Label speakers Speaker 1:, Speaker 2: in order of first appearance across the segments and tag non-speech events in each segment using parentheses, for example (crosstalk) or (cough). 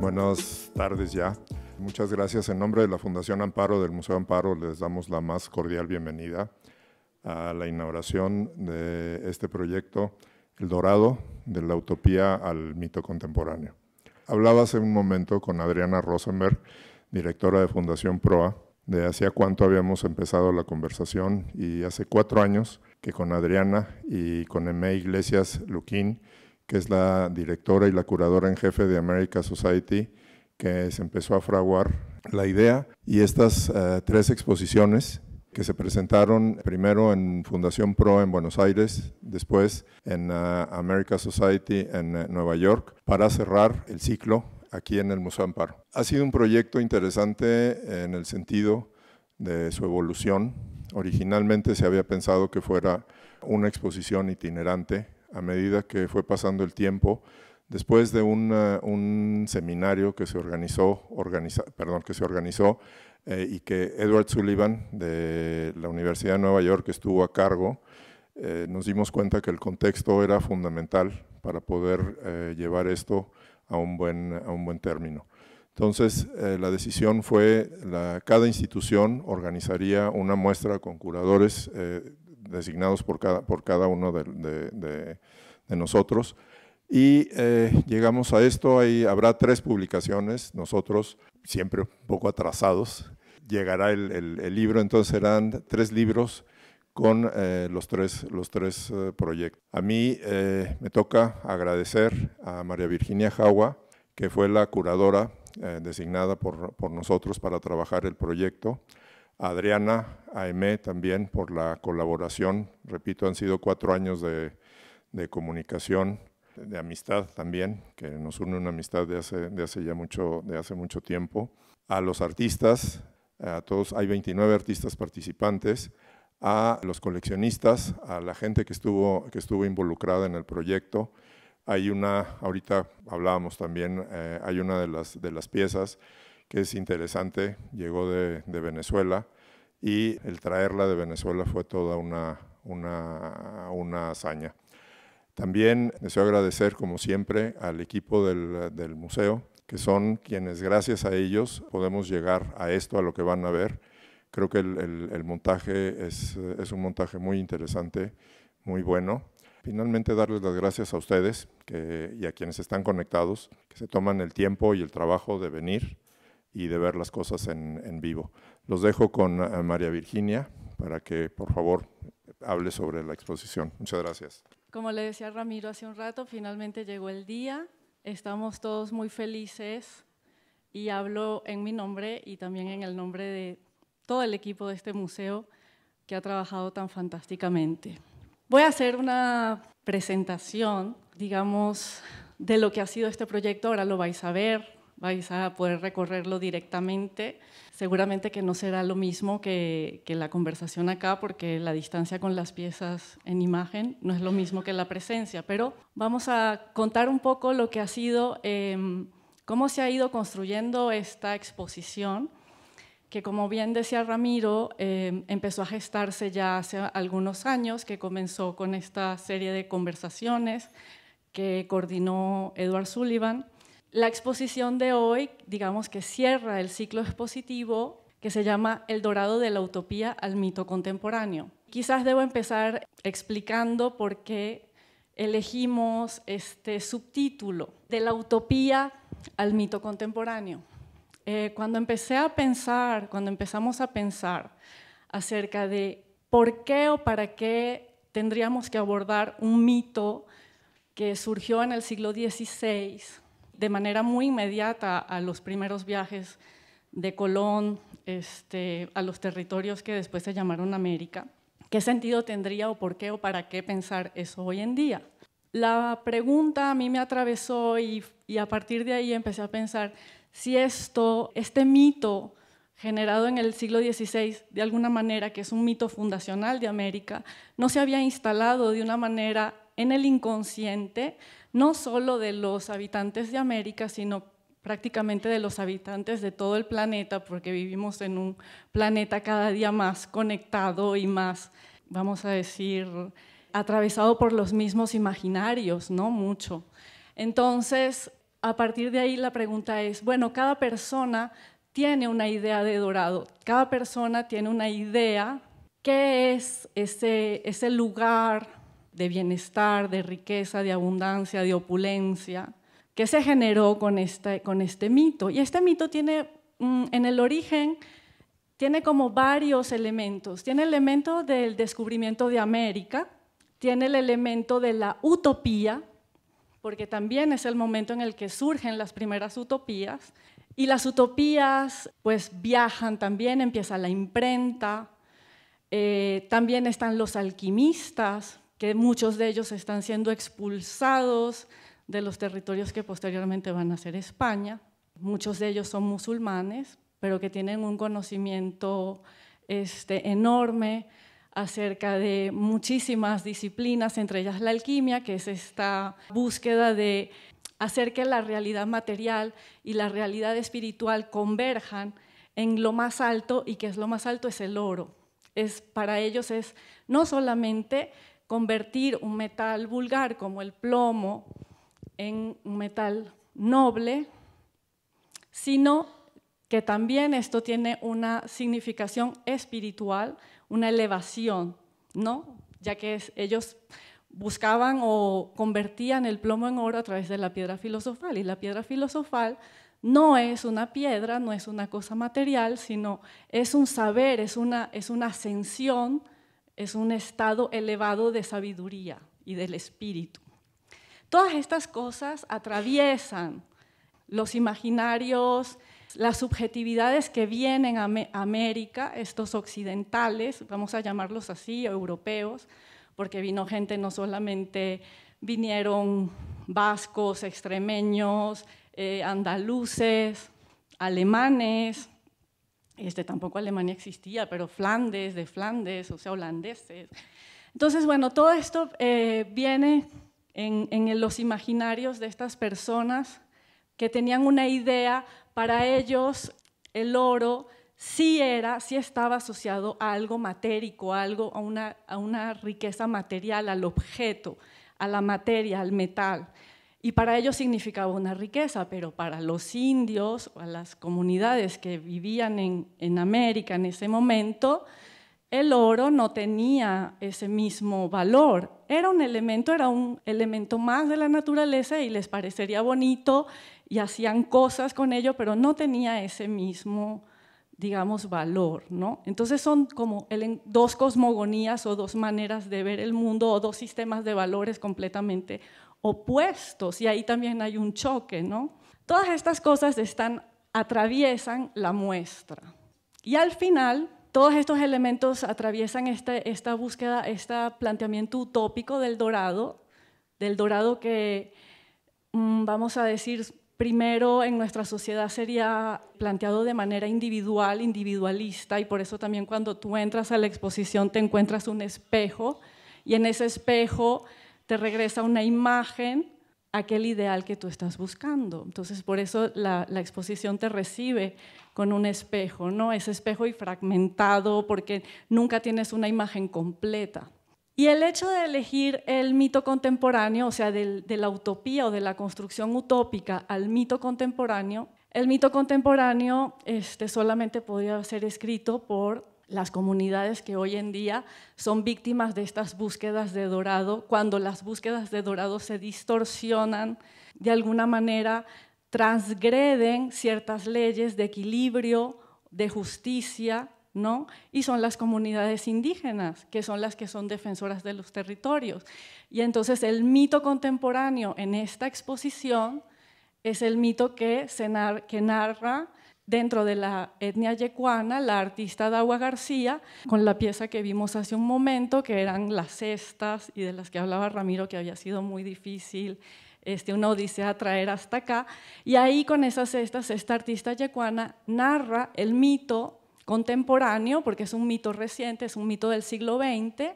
Speaker 1: Buenas tardes ya. Muchas gracias. En nombre de la Fundación Amparo del Museo Amparo les damos la más cordial bienvenida a la inauguración de este proyecto, El Dorado, de la utopía al mito contemporáneo. Hablaba hace un momento con Adriana Rosenberg, directora de Fundación PROA, de hacía cuánto habíamos empezado la conversación y hace cuatro años que con Adriana y con Emé Iglesias Luquín que es la directora y la curadora en jefe de America Society, que se empezó a fraguar la idea. Y estas eh, tres exposiciones que se presentaron primero en Fundación Pro en Buenos Aires, después en eh, America Society en eh, Nueva York, para cerrar el ciclo aquí en el Museo Amparo. Ha sido un proyecto interesante en el sentido de su evolución. Originalmente se había pensado que fuera una exposición itinerante a medida que fue pasando el tiempo, después de un seminario que se organizó, eh, y que Edward Sullivan de la Universidad de Nueva York estuvo a cargo, eh, nos dimos cuenta que el contexto era fundamental para poder eh, llevar esto a un buen, término. Entonces, la decisión fue, la, cada institución organizaría una muestra con curadores designados por cada, por cada uno de, nosotros. Y eh, llegamos a esto, ahí habrá tres publicaciones, nosotros siempre un poco atrasados, llegará el, libro, entonces serán tres libros con eh, los tres, los tres eh, proyectos. A mí me toca agradecer a María Virginia Jagua, que fue la curadora designada por, por nosotros para trabajar el proyecto. Adriana, a Emé también por la colaboración. Repito, han sido cuatro años de, comunicación, de amistad también, que nos une una amistad de hace, ya mucho, de hace mucho tiempo. A los artistas, a todos, hay 29 artistas participantes, a los coleccionistas, a la gente que estuvo, que estuvo involucrada en el proyecto. Hay una, ahorita hablábamos también, eh, hay una de las, de las piezas es interesante, llegó de, Venezuela y el traerla de Venezuela fue toda una, una, una hazaña. También deseo agradecer, como siempre, al equipo del, del, museo, que son quienes gracias a ellos podemos llegar a esto, a lo que van a ver. Creo que el, el, montaje es, es, un montaje muy interesante, muy bueno. Finalmente, darles las gracias a ustedes y a quienes están conectados, que se toman el tiempo y el trabajo de venir y de ver las cosas en, en vivo. Los dejo con eh, María Virginia para que por favor hable sobre la exposición. Muchas gracias.
Speaker 2: Como le decía Ramiro hace un rato, finalmente llegó el día, estamos todos muy felices y hablo en mi nombre y también en el nombre de todo el equipo de este museo que ha trabajado tan fantásticamente. Voy a hacer una presentación, digamos, de lo que ha sido este proyecto, ahora lo vais a ver, vais a poder recorrerlo directamente. Seguramente que no será lo mismo que, la conversación acá, porque la distancia con las piezas en imagen no es lo mismo que la presencia, pero vamos a contar un poco lo que ha sido, em, cómo se ha ido construyendo esta exposición que como bien decía Ramiro, em, empezó a gestarse ya hace algunos años, que comenzó con esta serie de conversaciones que coordinó Edward Sullivan la exposición de hoy, digamos que cierra el ciclo expositivo que se llama El Dorado de la Utopía al Mito Contemporáneo. Quizás debo empezar explicando por qué elegimos este subtítulo, de la utopía al mito contemporáneo. Eh, cuando empecé a pensar, cuando empezamos a pensar acerca de por qué o para qué tendríamos que abordar un mito que surgió en el siglo XVI de manera muy inmediata a los primeros viajes de Colón, este, a los territorios que después se llamaron América. ¿Qué sentido tendría o por qué o para qué pensar eso hoy en día? La pregunta a mí me atravesó y, a partir de ahí empecé a pensar si esto, este mito generado en el siglo XVI, de alguna manera, que es un mito fundacional de América, no se había instalado de una manera en el inconsciente, no solo de los habitantes de América, sino prácticamente de los habitantes de todo el planeta, porque vivimos en un planeta cada día más conectado y más, vamos a decir, atravesado por los mismos imaginarios, ¿no? Mucho. Entonces, a partir de ahí la pregunta es, bueno, cada persona tiene una idea de dorado, cada persona tiene una idea, ¿qué es ese, ese lugar de bienestar, de riqueza, de abundancia, de opulencia, que se generó con este, con este mito. Y este mito tiene, mm, en el origen, tiene como varios elementos. Tiene el elemento del descubrimiento de América, tiene el elemento de la utopía, porque también es el momento en el que surgen las primeras utopías. Y las utopías pues viajan también, empieza la imprenta, eh, también están los alquimistas, que muchos de ellos están siendo expulsados de los territorios que posteriormente van a ser España. Muchos de ellos son musulmanes, pero que tienen un conocimiento este, enorme acerca de muchísimas disciplinas, entre ellas la alquimia, que es esta búsqueda de hacer que la realidad material y la realidad espiritual converjan en lo más alto y que es lo más alto es el oro. Es para ellos es no solamente convertir un metal vulgar como el plomo en un metal noble, sino que también esto tiene una significación espiritual, una elevación, ¿no? Ya que ellos buscaban o convertían el plomo en oro a través de la piedra filosofal y la piedra filosofal no es una piedra, no es una cosa material, sino es un saber, es una ascensión es un estado elevado de sabiduría y del espíritu. Todas estas cosas atraviesan los imaginarios, las subjetividades que vienen a América, estos occidentales, vamos a llamarlos así, europeos, porque vino gente no solamente, vinieron vascos, extremeños, eh, andaluces, alemanes, este, tampoco Alemania existía, pero Flandes, de Flandes, o sea, holandeses. Entonces, bueno, todo esto eh, viene en, los imaginarios de estas personas que tenían una idea, para ellos el oro sí era, sí estaba asociado a algo matérico, algo, a una riqueza material, al objeto, a la materia, al metal. Y para ellos significaba una riqueza, pero para los indios o a las comunidades que vivían en, América en ese momento, el oro no tenía ese mismo valor. Era un elemento, era un elemento más de la naturaleza y les parecería bonito y hacían cosas con ello, pero no tenía ese mismo, digamos, valor, ¿no? Entonces son como dos cosmogonías o dos maneras de ver el mundo o dos sistemas de valores completamente opuestos y ahí también hay un choque, ¿no? Todas estas cosas están, atraviesan la muestra. Y al final, todos estos elementos atraviesan este, esta búsqueda, este planteamiento utópico del dorado, del dorado que, mm, vamos a decir, primero en nuestra sociedad sería planteado de manera individual, individualista, y por eso también cuando tú entras a la exposición te encuentras un espejo, y en ese espejo te regresa una imagen aquel ideal que tú estás buscando. Entonces, por eso la, exposición te recibe con un espejo, ¿no? es espejo y fragmentado porque nunca tienes una imagen completa. Y el hecho de elegir el mito contemporáneo, o sea, de la utopía o de la construcción utópica al mito contemporáneo, el mito contemporáneo este, solamente podía ser escrito por las comunidades que hoy en día son víctimas de estas búsquedas de dorado, cuando las búsquedas de dorado se distorsionan, de alguna manera transgreden ciertas leyes de equilibrio, de justicia, ¿no? Y son las comunidades indígenas, que son las que son defensoras de los territorios. Y entonces el mito contemporáneo en esta exposición es el mito que, narra dentro de la etnia yecuana, la artista Dawa García, con la pieza que vimos hace un momento, que eran las cestas y de las que hablaba Ramiro, que había sido muy difícil, este, una odisea traer hasta acá. Y ahí con esas cestas, esta artista yecuana narra el mito contemporáneo, porque es un mito reciente, es un mito del siglo XX,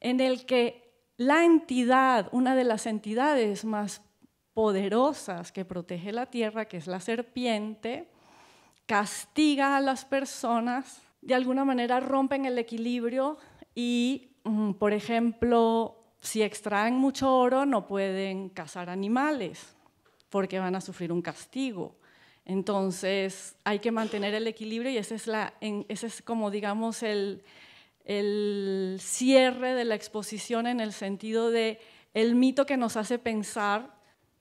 Speaker 2: en el que la entidad, una de las entidades más poderosas que protege la tierra, que es la serpiente, castiga a las personas, de alguna manera rompen el equilibrio y, mm, por ejemplo, si extraen mucho oro no pueden cazar animales porque van a sufrir un castigo. Entonces hay que mantener el equilibrio y ese es, la, ese es como digamos el, el cierre de la exposición en el sentido de el mito que nos hace pensar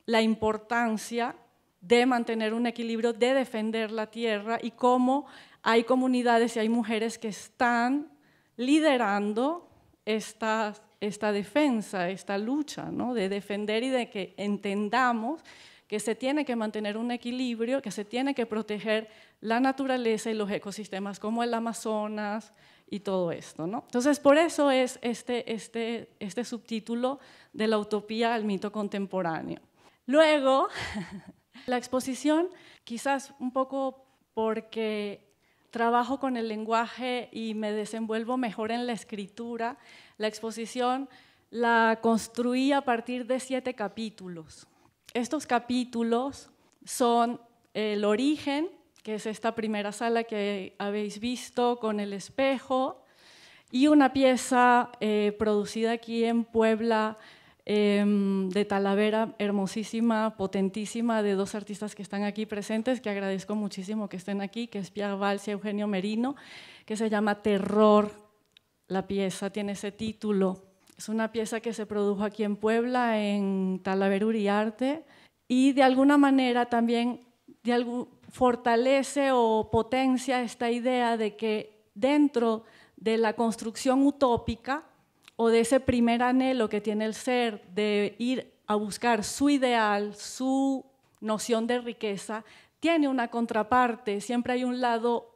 Speaker 2: la importancia de mantener un equilibrio, de defender la tierra y cómo hay comunidades y hay mujeres que están liderando esta, esta defensa, esta lucha, ¿no? de defender y de que entendamos que se tiene que mantener un equilibrio, que se tiene que proteger la naturaleza y los ecosistemas como el Amazonas y todo esto. ¿no? Entonces, por eso es este, este, este subtítulo de la utopía al mito contemporáneo. Luego, (laughs) La exposición, quizás un poco porque trabajo con el lenguaje y me desenvuelvo mejor en la escritura, la exposición la construí a partir de siete capítulos. Estos capítulos son el origen, que es esta primera sala que habéis visto con el espejo, y una pieza eh, producida aquí en Puebla Em, de Talavera, hermosísima, potentísima, de dos artistas que están aquí presentes, que agradezco muchísimo que estén aquí, que es Pierre Valls y Eugenio Merino, que se llama Terror, la pieza tiene ese título. Es una pieza que se produjo aquí en Puebla, en Talavera Uriarte, y de alguna manera también fortalece o potencia esta idea de que dentro de la construcción utópica, o de ese primer anhelo que tiene el ser de ir a buscar su ideal, su noción de riqueza, tiene una contraparte, siempre hay un lado,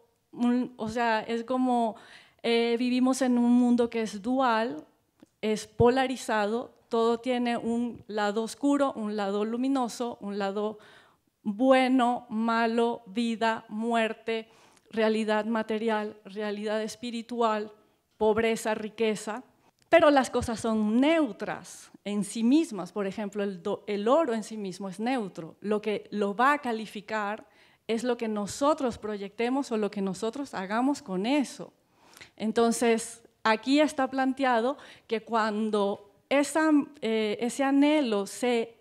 Speaker 2: o sea, es como eh, vivimos en un mundo que es dual, es polarizado, todo tiene un lado oscuro, un lado luminoso, un lado bueno, malo, vida, muerte, realidad material, realidad espiritual, pobreza, riqueza pero las cosas son neutras en sí mismas. Por ejemplo, el, oro en sí mismo es neutro. Lo que lo va a calificar es lo que nosotros proyectemos o lo que nosotros hagamos con eso. Entonces, aquí está planteado que cuando eh, ese anhelo se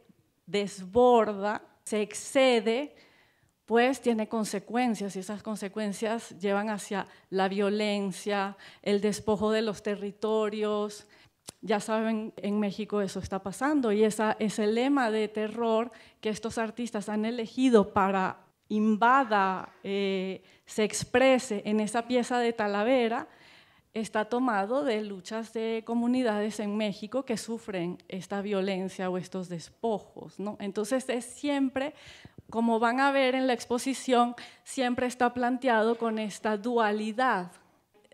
Speaker 2: desborda, se excede, pues tiene consecuencias y esas consecuencias llevan hacia la violencia, el despojo de los territorios. Ya saben, en México eso está pasando y esa, ese lema de terror que estos artistas han elegido para invada, eh, se exprese en esa pieza de Talavera, está tomado de luchas de comunidades en México que sufren esta violencia o estos despojos. ¿no? Entonces es siempre como van a ver en la exposición, siempre está planteado con esta dualidad.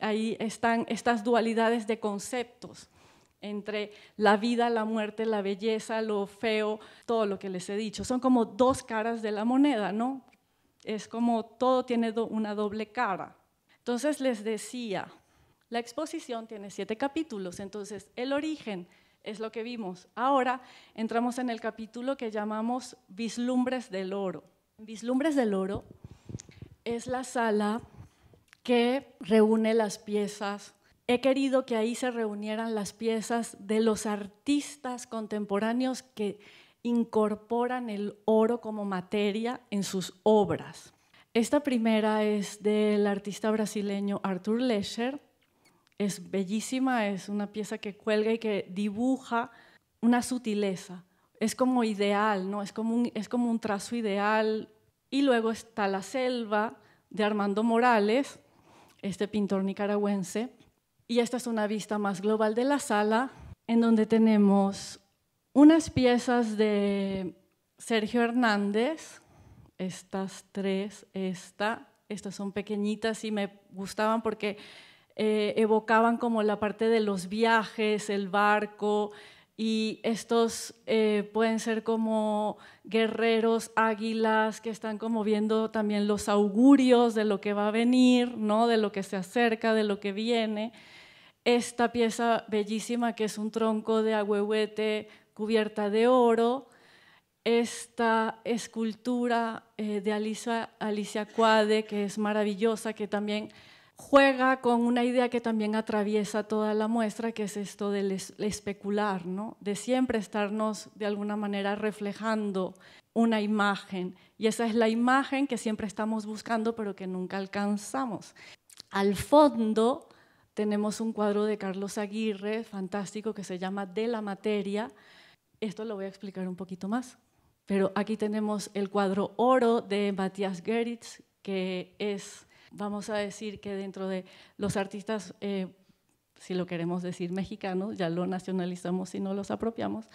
Speaker 2: Ahí están estas dualidades de conceptos entre la vida, la muerte, la belleza, lo feo, todo lo que les he dicho. Son como dos caras de la moneda, ¿no? Es como todo tiene una doble cara. Entonces les decía, la exposición tiene siete capítulos, entonces el origen es lo que vimos. Ahora entramos en el capítulo que llamamos Vislumbres del Oro. Vislumbres del Oro es la sala que reúne las piezas. He querido que ahí se reunieran las piezas de los artistas contemporáneos que incorporan el oro como materia en sus obras. Esta primera es del artista brasileño Arthur Lesher, es bellísima, es una pieza que cuelga y que dibuja una sutileza. Es como ideal, ¿no? Es como un, es como un trazo ideal. Y luego está La selva de Armando Morales, este pintor nicaragüense. Y esta es una vista más global de la sala, en donde tenemos unas piezas de Sergio Hernández, estas tres, esta, estas son pequeñitas y me gustaban porque eh, evocaban como la parte de los viajes, el barco, y estos eh, pueden ser como guerreros, águilas, que están como viendo también los augurios de lo que va a venir, ¿no? de lo que se acerca, de lo que viene. Esta pieza bellísima que es un tronco de agüehuete cubierta de oro, esta escultura eh, de Alicia, Alicia Cuade, que es maravillosa, que también juega con una idea que también atraviesa toda la muestra, que es esto del especular, ¿no? de siempre estarnos de alguna manera reflejando una imagen. Y esa es la imagen que siempre estamos buscando, pero que nunca alcanzamos. Al fondo tenemos un cuadro de Carlos Aguirre, fantástico, que se llama De la materia. Esto lo voy a explicar un poquito más. Pero aquí tenemos el cuadro oro de Matthias Geritz, que es vamos a decir que dentro de los artistas, eh, si lo queremos decir mexicanos, ya lo nacionalizamos y no los apropiamos,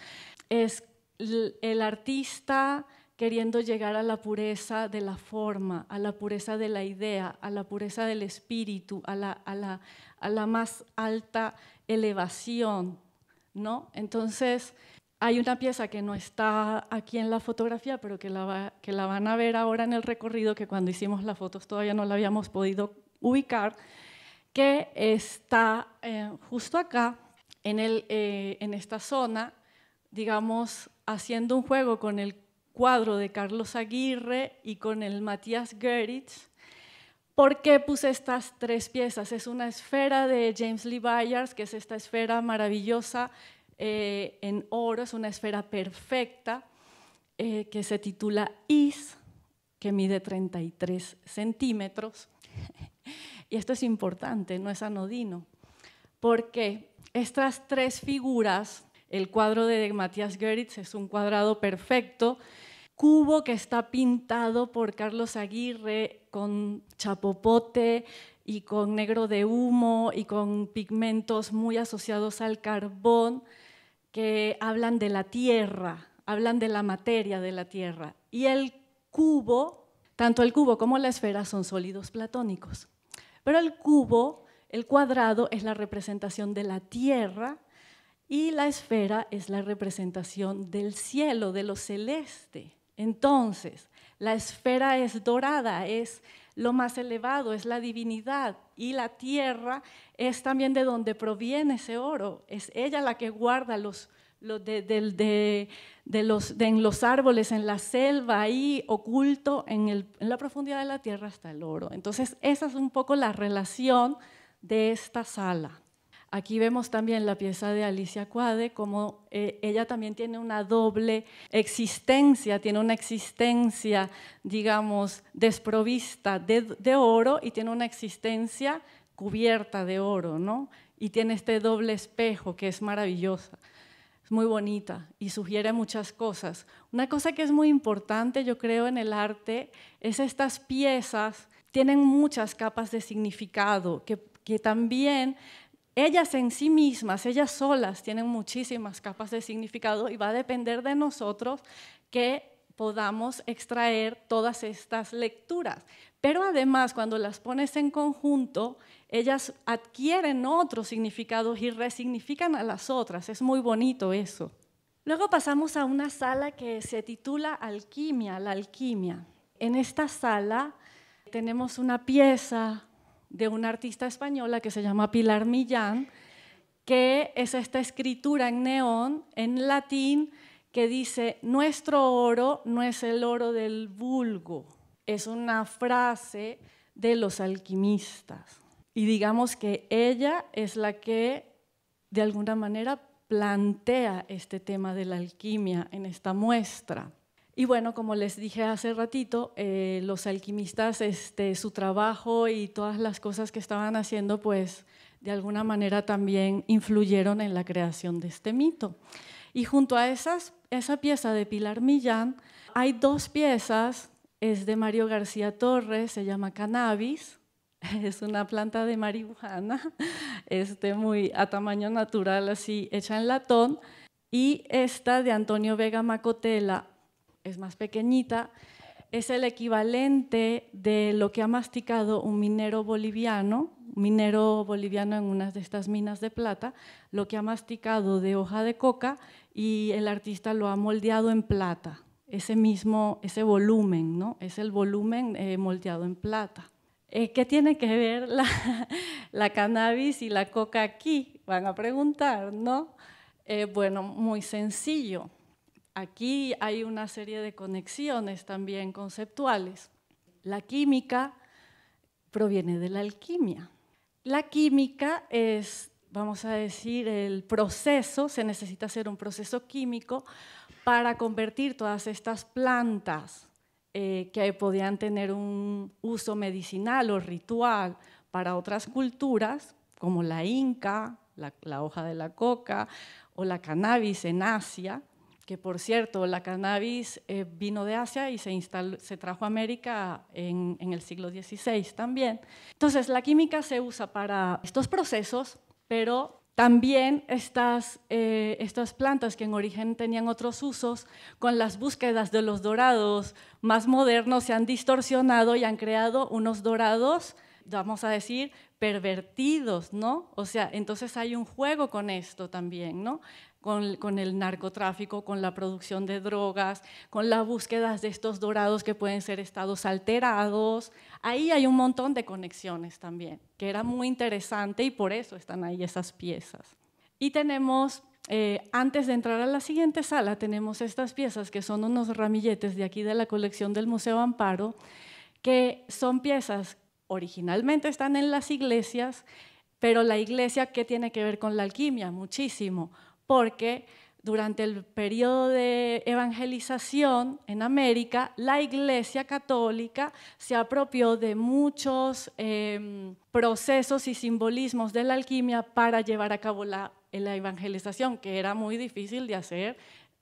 Speaker 2: es el artista queriendo llegar a la pureza de la forma, a la pureza de la idea, a la pureza del espíritu, a la, a la, a la más alta elevación, ¿no? Entonces, hay una pieza que no está aquí en la fotografía, pero que la, van a ver ahora en el recorrido, que cuando hicimos las fotos todavía no la habíamos podido ubicar, que está eh, justo acá, eh, en, esta zona, digamos, haciendo un juego con el cuadro de Carlos Aguirre y con el Matías Goeritz. ¿Por qué puse estas tres piezas? Es una esfera de James Lee Byers, que es esta esfera maravillosa eh, en oro, es una esfera perfecta eh, que se titula Is, que mide 33 centímetros. (laughs) y esto es importante, no es anodino, porque estas tres figuras, el cuadro de Matías Geritz es un cuadrado perfecto, cubo que está pintado por Carlos Aguirre con chapopote y con negro de humo y con pigmentos muy asociados al carbón que hablan de la tierra, hablan de la materia de la tierra. Y el cubo, tanto el cubo como la esfera son sólidos platónicos. Pero el cubo, el cuadrado, es la representación de la tierra y la esfera es la representación del cielo, de lo celeste. Entonces, la esfera es dorada, es lo más elevado, es la divinidad y la tierra es también de donde proviene ese oro, es ella la que guarda de, los, en los árboles, en la selva, ahí oculto en, en la profundidad de la tierra está el oro. Entonces esa es un poco la relación de esta sala. Aquí vemos también la pieza de Alicia Cuade, como eh, ella también tiene una doble existencia, tiene una existencia, digamos, desprovista de, oro y tiene una existencia cubierta de oro, ¿no? Y tiene este doble espejo que es maravillosa es muy bonita y sugiere muchas cosas. Una cosa que es muy importante, yo creo, en el arte es estas piezas tienen muchas capas de significado que también ellas en sí mismas, ellas solas, tienen muchísimas capas de significado y va a depender de nosotros que podamos extraer todas estas lecturas. Pero además, cuando las pones en conjunto, ellas adquieren otros significados y resignifican a las otras. Es muy bonito eso. Luego pasamos a una sala que se titula Alquimia, la alquimia. En esta sala tenemos una pieza de una artista española que se llama Pilar Millán, que es esta escritura en neón, en latín, que dice, nuestro oro no es el oro del vulgo. Es una frase de los alquimistas. Y digamos que ella es la que, de alguna manera, plantea este tema de la alquimia en esta muestra. Y bueno, como les dije hace ratito, eh, los alquimistas, este, su trabajo y todas las cosas que estaban haciendo, pues de alguna manera también influyeron en la creación de este mito. Y junto a esas, esa pieza de Pilar Millán, hay dos piezas, es de Mario García Torres, se llama Cannabis, (laughs) es una planta de marihuana, (laughs) este, muy a tamaño natural, así hecha en latón, y esta de Antonio Vega Macotela, es más pequeñita, es el equivalente de lo que ha masticado un minero boliviano, un minero boliviano en una de estas minas de plata, lo que ha masticado de hoja de coca y el artista lo ha moldeado en plata, ese mismo, ese volumen, ¿no? Es el volumen eh, moldeado en plata. Eh, ¿Qué tiene que ver (laughs) la, cannabis y la coca aquí? Van a preguntar, ¿no? Eh, bueno, muy sencillo. Aquí hay una serie de conexiones también conceptuales. La química proviene de la alquimia. La química es, vamos a decir, el proceso, se necesita hacer un proceso químico para convertir todas estas plantas eh, que podían tener un uso medicinal o ritual para otras culturas, como la inca, la, la hoja de la coca o la cannabis en Asia, que por cierto, la cannabis eh, vino de Asia y se, se trajo a América en, el siglo XVI también. Entonces, la química se usa para estos procesos, pero también estas, eh, estas plantas que en origen tenían otros usos, con las búsquedas de los dorados más modernos, se han distorsionado y han creado unos dorados, vamos a decir, pervertidos, ¿no? O sea, entonces hay un juego con esto también, ¿no? con, el narcotráfico, con la producción de drogas, con las búsquedas de estos dorados que pueden ser estados alterados. Ahí hay un montón de conexiones también, que era muy interesante y por eso están ahí esas piezas. Y tenemos, eh, antes de entrar a la siguiente sala, tenemos estas piezas que son unos ramilletes de aquí de la colección del Museo Amparo, que son piezas originalmente están en las iglesias, pero la iglesia, ¿qué tiene que ver con la alquimia? Muchísimo, porque durante el periodo de evangelización en América, la Iglesia Católica se apropió de muchos em, procesos y simbolismos de la alquimia para llevar a cabo la, la, evangelización, que era muy difícil de hacer,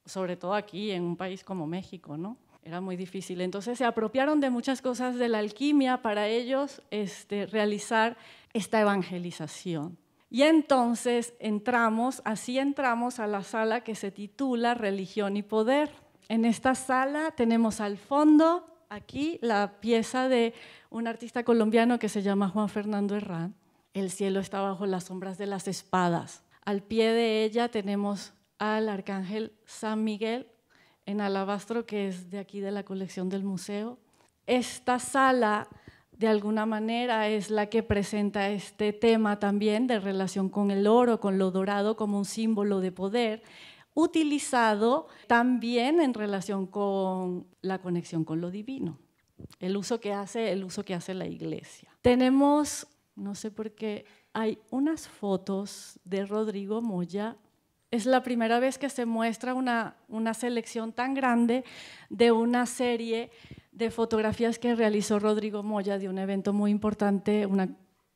Speaker 2: sobre todo aquí en un país como México, ¿no? Era muy difícil. Entonces se apropiaron de muchas cosas de la alquimia para ellos este, realizar esta evangelización. Y entonces entramos, así entramos a la sala que se titula Religión y Poder. En esta sala tenemos al fondo, aquí, la pieza de un artista colombiano que se llama Juan Fernando Herrán. El cielo está bajo las sombras de las espadas. Al pie de ella tenemos al arcángel San Miguel en alabastro, que es de aquí de la colección del museo. Esta sala de alguna manera es la que presenta este tema también de relación con el oro, con lo dorado como un símbolo de poder, utilizado también en relación con la conexión con lo divino, el uso que hace, el uso que hace la iglesia. Tenemos, no sé por qué, hay unas fotos de Rodrigo Moya. Es la primera vez que se muestra una, una selección tan grande de una serie de fotografías que realizó Rodrigo Moya de un evento muy importante,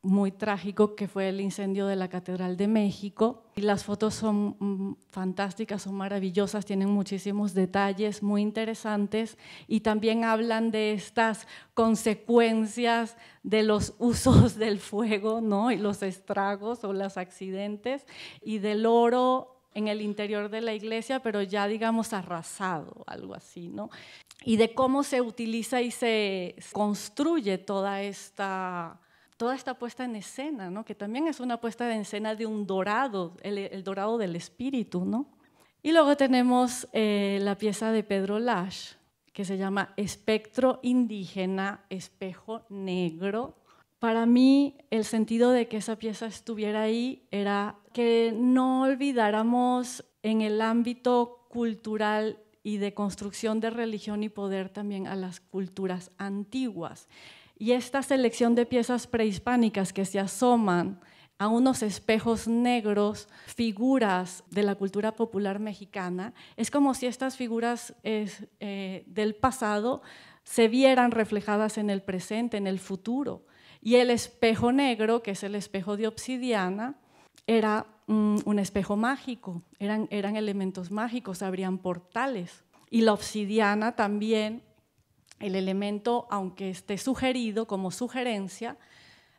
Speaker 2: muy trágico, que fue el incendio de la Catedral de México. Y las fotos son mm, fantásticas, son maravillosas, tienen muchísimos detalles muy interesantes y también hablan de estas consecuencias de los (laughs) usos del fuego, ¿no? Y los estragos o los accidentes y del oro en el interior de la iglesia, pero ya digamos arrasado, algo así, ¿no? y de cómo se utiliza y se construye toda esta, toda esta puesta en escena, ¿no? que también es una puesta en escena de un dorado, el, dorado del espíritu. ¿no? Y luego tenemos eh, la pieza de Pedro Lash, que se llama Espectro Indígena, Espejo Negro. Para mí, el sentido de que esa pieza estuviera ahí era que no olvidáramos en el ámbito cultural y de construcción de religión y poder también a las culturas antiguas. Y esta selección de piezas prehispánicas que se asoman a unos espejos negros, figuras de la cultura popular mexicana, es como si estas figuras eh, del pasado se vieran reflejadas en el presente, en el futuro. Y el espejo negro, que es el espejo de obsidiana, era mm, un espejo mágico, eran, eran elementos mágicos, abrían portales. Y la obsidiana también, el elemento, aunque esté sugerido como sugerencia,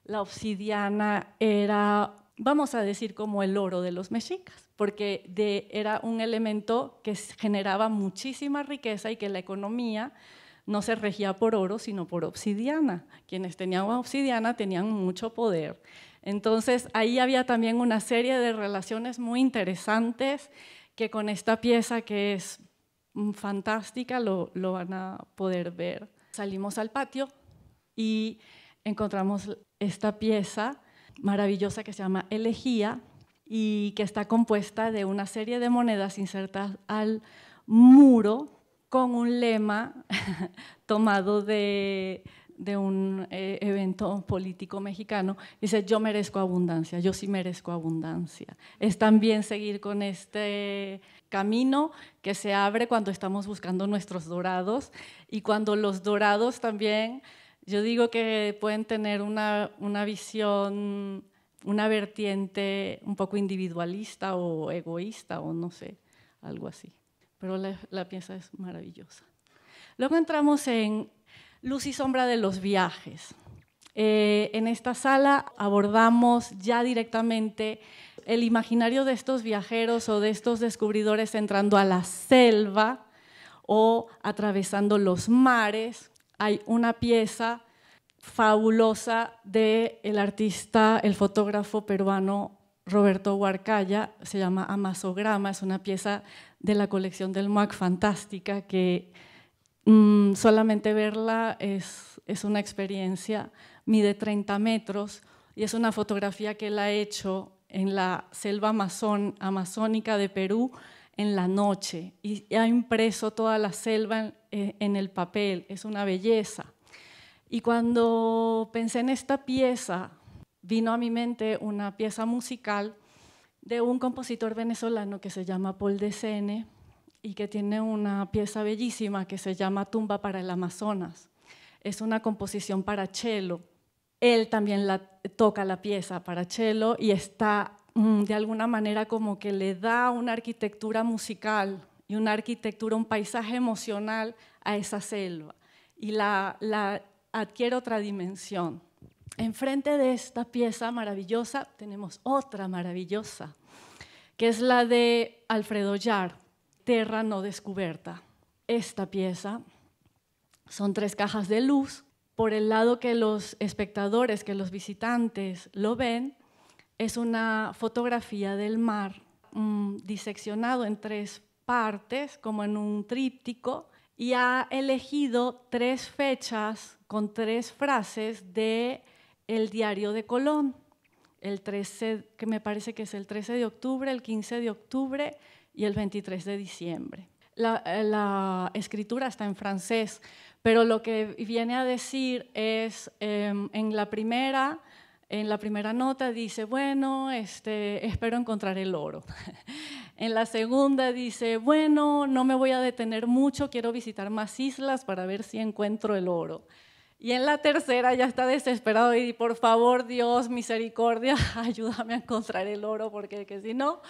Speaker 2: la obsidiana era, vamos a decir, como el oro de los mexicas, porque era un elemento que generaba muchísima riqueza y que la economía no se regía por oro, sino por obsidiana. Quienes tenían obsidiana tenían mucho poder entonces ahí había también una serie de relaciones muy interesantes que con esta pieza que es mm, fantástica lo, van a poder ver. Salimos al patio y encontramos esta pieza maravillosa que se llama Elegía y que está compuesta de una serie de monedas insertas al muro con un lema (laughs) tomado de de un eh, evento político mexicano, dice, yo merezco abundancia, yo sí merezco abundancia. Es también seguir con este camino que se abre cuando estamos buscando nuestros dorados y cuando los dorados también, yo digo que pueden tener una, visión, una vertiente un poco individualista o egoísta o no sé, algo así. Pero la pieza es maravillosa. Luego entramos en Luz y sombra de los viajes. Eh, en esta sala abordamos ya directamente el imaginario de estos viajeros o de estos descubridores entrando a la selva o atravesando los mares. Hay una pieza fabulosa del artista, el fotógrafo peruano Roberto Huarcaya, se llama Amazograma. es una pieza de la colección del MUAC fantástica que Mm, solamente verla es, una experiencia, mide 30 metros y es una fotografía que él ha hecho en la selva amazónica de Perú en la noche y ha impreso toda la selva eh, en, el papel, es una belleza. Y cuando pensé en esta pieza, vino a mi mente una pieza musical de un compositor venezolano que se llama Paul Decene, y que tiene una pieza bellísima que se llama Tumba para el Amazonas. Es una composición para cello. Él también toca la pieza para cello y está mm, de alguna manera como que le da una arquitectura musical y una arquitectura, un paisaje emocional a esa selva y la, adquiere otra dimensión. Enfrente de esta pieza maravillosa tenemos otra maravillosa, que es la de Alfredo Yar. Tierra no descubierta. Esta pieza son tres cajas de luz. Por el lado que los espectadores, que los visitantes lo ven, es una fotografía del mar mm, diseccionado en tres partes, como en un tríptico, y ha elegido tres fechas con tres frases de el diario de Colón, el 13, que me parece que es el 13 de octubre, el 15 de octubre, y el 23 de diciembre. Eh, la, escritura está en francés, pero lo que viene a decir es em, en la primera en la primera nota dice, bueno, este, espero encontrar el oro. (laughs) en la segunda dice, bueno, no me voy a detener mucho, quiero visitar más islas para ver si encuentro el oro. Y en la tercera ya está desesperado y por favor Dios, misericordia, (laughs) ayúdame a encontrar el oro porque si no,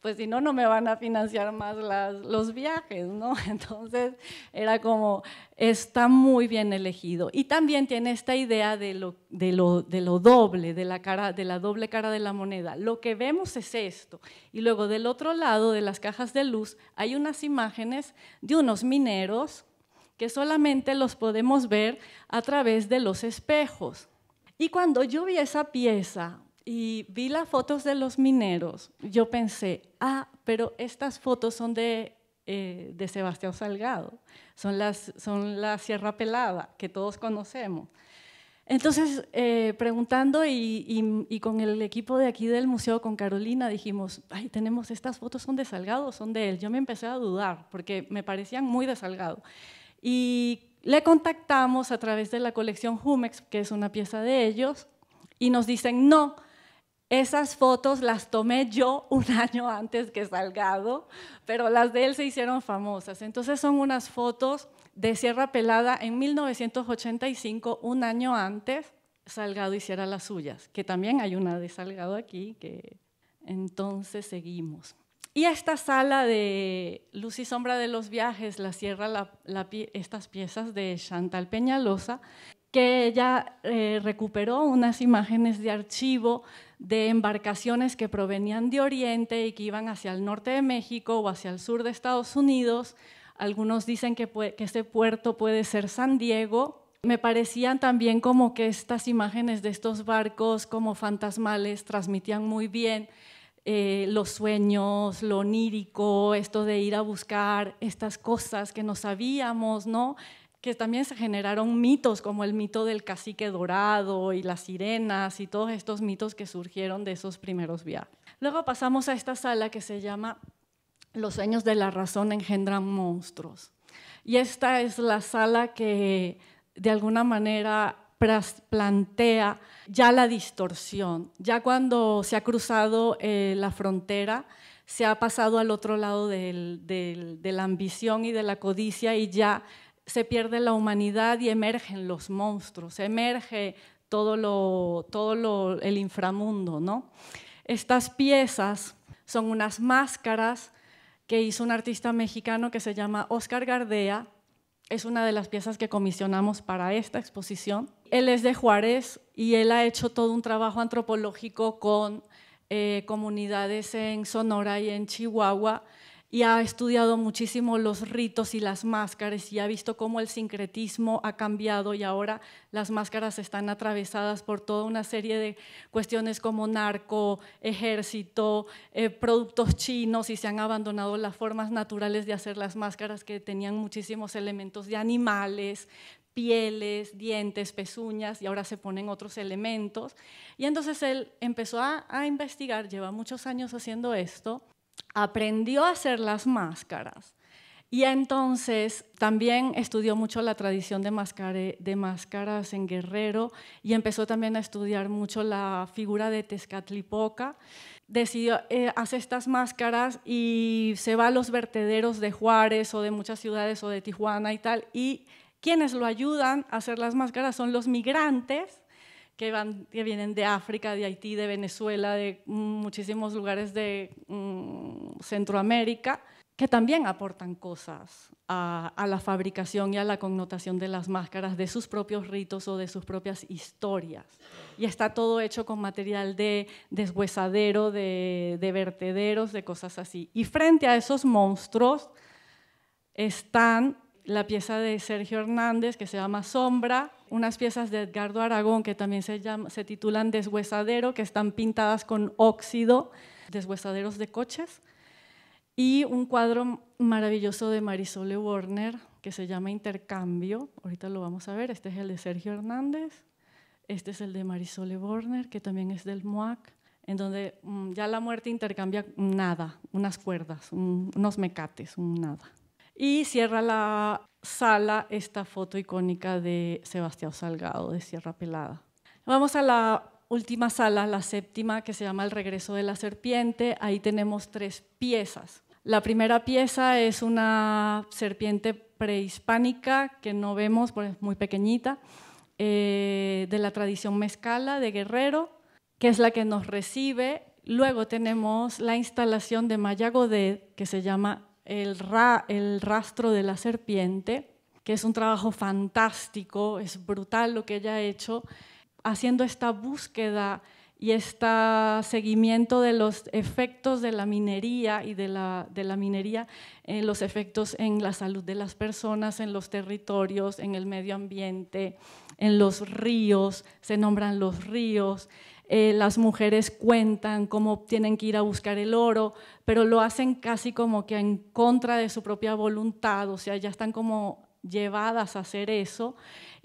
Speaker 2: pues si no, no me van a financiar más los viajes, ¿no? (laughs) Entonces era como, está muy bien elegido. Y también tiene esta idea de lo, de lo, doble, de la, cara, de la doble cara de la moneda. Lo que vemos es esto. Y luego del otro lado de las cajas de luz hay unas imágenes de unos mineros que solamente los podemos ver a través de los espejos. Y cuando yo vi esa pieza y vi las fotos de los mineros, yo pensé, ah, pero estas fotos son de, eh, de Sebastián Salgado, son, las, son la Sierra Pelada que todos conocemos. Entonces, eh, preguntando y, con el equipo de aquí del museo, con Carolina, dijimos, ay, tenemos estas fotos, ¿son de Salgado son de él? Yo me empecé a dudar porque me parecían muy de Salgado. Y le contactamos a través de la colección Jumex, que es una pieza de ellos, y nos dicen, no, esas fotos las tomé yo un (laughs) año antes que Salgado, pero las de él se hicieron famosas. Entonces son unas fotos de Sierra Pelada en 1985, un año antes Salgado hiciera las suyas, que también hay una de Salgado aquí, que entonces seguimos. Y a esta sala de Luz y Sombra de los Viajes la cierra estas piezas de Chantal Peñalosa, que ella eh, recuperó unas imágenes de archivo de embarcaciones que provenían de Oriente y que iban hacia el norte de México o hacia el sur de Estados Unidos. Algunos dicen que, que este puerto puede ser San Diego. Me parecían también como que estas imágenes de estos barcos como fantasmales transmitían muy bien eh, los sueños, lo onírico, esto de ir a buscar estas cosas que no sabíamos, ¿no? Que también se generaron mitos como el mito del cacique dorado y las sirenas y todos estos mitos que surgieron de esos primeros viajes. Luego pasamos a esta sala que se llama Los sueños de la razón engendran monstruos. Y esta es la sala que de alguna manera plantea ya la distorsión, ya cuando se ha cruzado eh, la frontera, se ha pasado al otro lado de la ambición y de la codicia y ya se pierde la humanidad y emergen los monstruos, emerge todo, lo, todo el inframundo. ¿no? Estas piezas son unas máscaras que hizo un artista mexicano que se llama Oscar Gardea, es una de las piezas que comisionamos para esta exposición. Él es de Juárez y él ha hecho todo un trabajo antropológico con eh, comunidades en Sonora y en Chihuahua y ha estudiado muchísimo los ritos y las máscaras y ha visto cómo el sincretismo ha cambiado y ahora las máscaras están atravesadas por toda una serie de cuestiones como narco, ejército, eh, productos chinos y se han abandonado las formas naturales de hacer las máscaras que tenían muchísimos elementos de animales, pieles, dientes, pezuñas y ahora se ponen otros elementos. Y entonces él empezó a investigar, lleva muchos años haciendo esto aprendió a hacer las máscaras. Y entonces también estudió mucho la tradición de, máscaras en Guerrero y empezó también a estudiar mucho la figura de Tezcatlipoca. Decidió, eh, hacer estas máscaras y se va a los vertederos de Juárez o de muchas ciudades o de Tijuana y tal. Y quienes lo ayudan a hacer las máscaras son los migrantes que, vienen de África, de Haití, de Venezuela, de muchísimos lugares de mm, Centroamérica, que también aportan cosas a, la fabricación y a la connotación de las máscaras, de sus propios ritos o de sus propias historias. Y está todo hecho con material de deshuesadero, de, de vertederos, de cosas así. Y frente a esos monstruos están la pieza de Sergio Hernández que se llama Sombra, unas piezas de Edgardo Aragón que también se, se titulan Deshuesadero, que están pintadas con óxido, deshuesaderos de coches, y un cuadro maravilloso de Marisole Warner que se llama Intercambio, ahorita lo vamos a ver, este es el de Sergio Hernández, este es el de Marisole Warner, que también es del MOAC, en donde mm, ya la muerte intercambia nada, unas cuerdas, unos mecates, un nada. Y cierra la sala esta foto icónica de Sebastián Salgado de Sierra Pelada. Vamos a la última sala, la séptima, que se llama El regreso de la serpiente. Ahí tenemos tres piezas. La primera pieza es una serpiente prehispánica que no vemos, porque es muy pequeñita, eh, de la tradición mezcala de Guerrero, que es la que nos recibe. Luego tenemos la instalación de Maya Godet, que se llama el, el rastro de la serpiente, que es un trabajo fantástico, es brutal lo que ella ha hecho, haciendo esta búsqueda y este seguimiento de los efectos de la minería y de la, minería, en eh, los efectos en la salud de las personas, en los territorios, en el medio ambiente, en los ríos, se nombran los ríos, eh, las mujeres cuentan cómo tienen que ir a buscar el oro, pero lo hacen casi como que en contra de su propia voluntad, o sea, ya están como llevadas a hacer eso.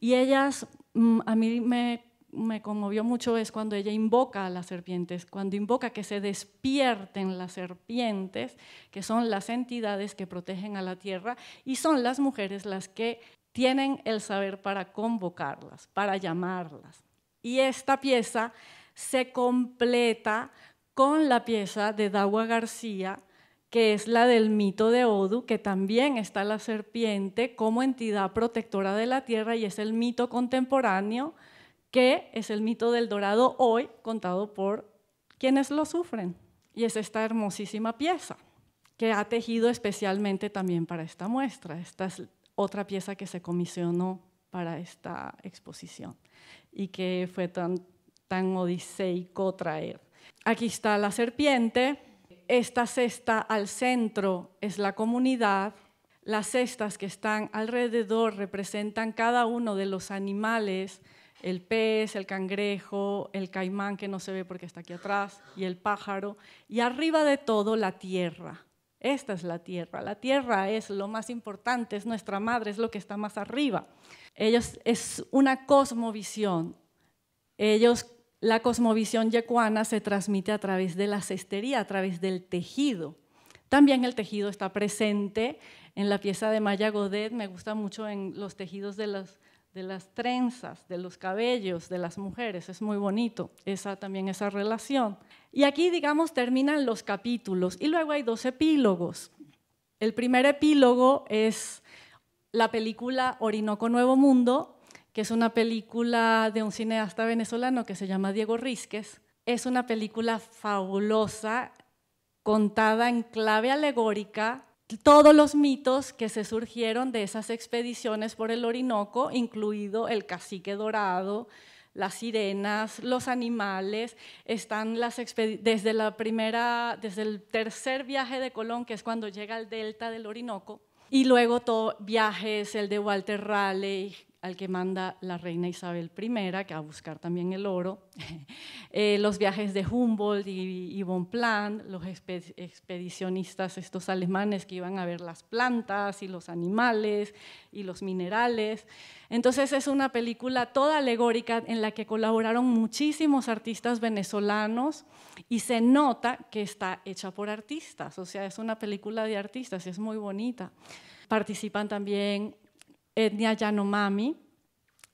Speaker 2: Y ellas, mm, a mí me, me conmovió mucho es cuando ella invoca a las serpientes, cuando invoca que se despierten las serpientes, que son las entidades que protegen a la tierra y son las mujeres las que tienen el saber para convocarlas, para llamarlas. Y esta pieza se completa con la pieza de Dawa García, que es la del mito de Odu, que también está la serpiente como entidad protectora de la tierra y es el mito contemporáneo, que es el mito del dorado hoy contado por quienes lo sufren. Y es esta hermosísima pieza que ha tejido especialmente también para esta muestra. Esta es otra pieza que se comisionó para esta exposición y que fue tan tan odiseico traer. Aquí está la serpiente, esta cesta al centro es la comunidad, las cestas que están alrededor representan cada uno de los animales, el pez, el cangrejo, el caimán que no se ve porque está aquí atrás, y el pájaro, y arriba de todo la tierra. Esta es la tierra. La tierra es lo más importante, es nuestra madre, es lo que está más arriba. Ellos es una cosmovisión. Ellos la cosmovisión yecuana se transmite a través de la cestería, a través del tejido. También el tejido está presente en la pieza de Maya Godet, me gusta mucho en los tejidos de las, de las trenzas, de los cabellos, de las mujeres, es muy bonito esa, también esa relación. Y aquí, digamos, terminan los capítulos y luego hay dos epílogos. El primer epílogo es la película Orinoco Nuevo Mundo, que es una película de un cineasta venezolano que se llama Diego Rizquez. Es una película fabulosa, contada en clave alegórica, todos los mitos que se surgieron de esas expediciones por el Orinoco, incluido el cacique dorado, las sirenas, los animales, están las desde la primera, desde el tercer viaje de Colón, que es cuando llega al delta del Orinoco, y luego todo, viajes, el de Walter Raleigh, al que manda la reina Isabel I, que va a buscar también el oro, (laughs) eh, los viajes de Humboldt y, y Bonpland, los expedicionistas, estos alemanes que iban a ver las plantas y los animales y los minerales. Entonces es una película toda alegórica en la que colaboraron muchísimos artistas venezolanos y se nota que está hecha por artistas, o sea, es una película de artistas y es muy bonita. Participan también etnia Yanomami.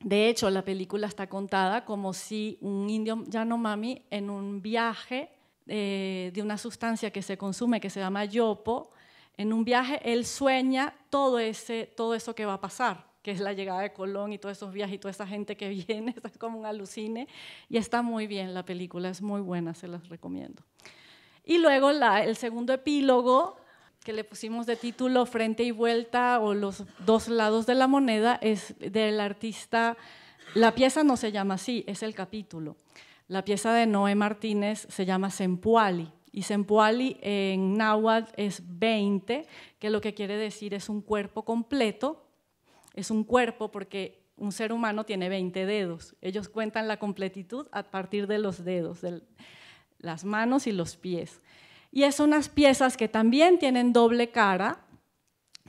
Speaker 2: De hecho, la película está contada como si un indio Yanomami en un viaje eh, de una sustancia que se consume que se llama yopo, en un viaje él sueña todo, ese, todo eso que va a pasar, que es la llegada de Colón y todos esos viajes y toda esa gente que (laughs) viene, es como un alucine, y está muy bien la película, es muy buena, se las recomiendo. Y luego la, el segundo epílogo que le pusimos de título Frente y Vuelta o los dos lados de la moneda es del artista, la pieza no se llama así, es el capítulo. La pieza de Noé Martínez se llama Sempuali y Sempuali en náhuatl es 20, que lo que quiere decir es un cuerpo completo, es un cuerpo porque un ser humano tiene 20 dedos, ellos cuentan la completitud a partir de los dedos, de las manos y los pies. Y es unas piezas que también tienen doble cara.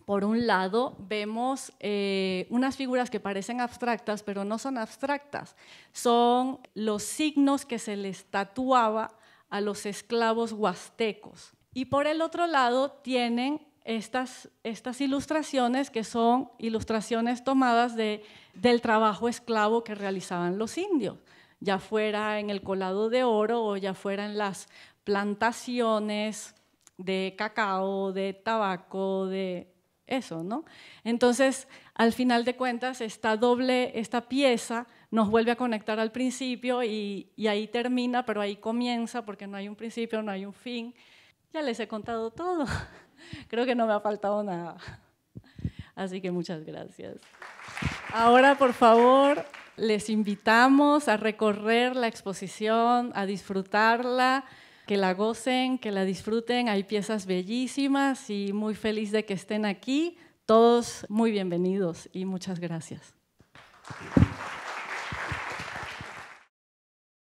Speaker 2: Por un lado, vemos eh, unas figuras que parecen abstractas, pero no son abstractas. Son los signos que se les tatuaba a los esclavos huastecos. Y por el otro lado, tienen estas, estas ilustraciones que son ilustraciones tomadas de, del trabajo esclavo que realizaban los indios, ya fuera en el colado de oro o ya fuera en las plantaciones de cacao, de tabaco, de eso, ¿no? Entonces, al final de cuentas, esta doble, esta pieza nos vuelve a conectar al principio y, y, ahí termina, pero ahí comienza porque no hay un principio, no hay un fin. Ya les he contado todo. (laughs) Creo que no me ha faltado nada. Así que muchas gracias. Ahora, por favor, les invitamos a recorrer la exposición, a disfrutarla que la gocen, que la disfruten. Hay piezas bellísimas y muy feliz de que estén aquí. Todos muy bienvenidos y muchas gracias.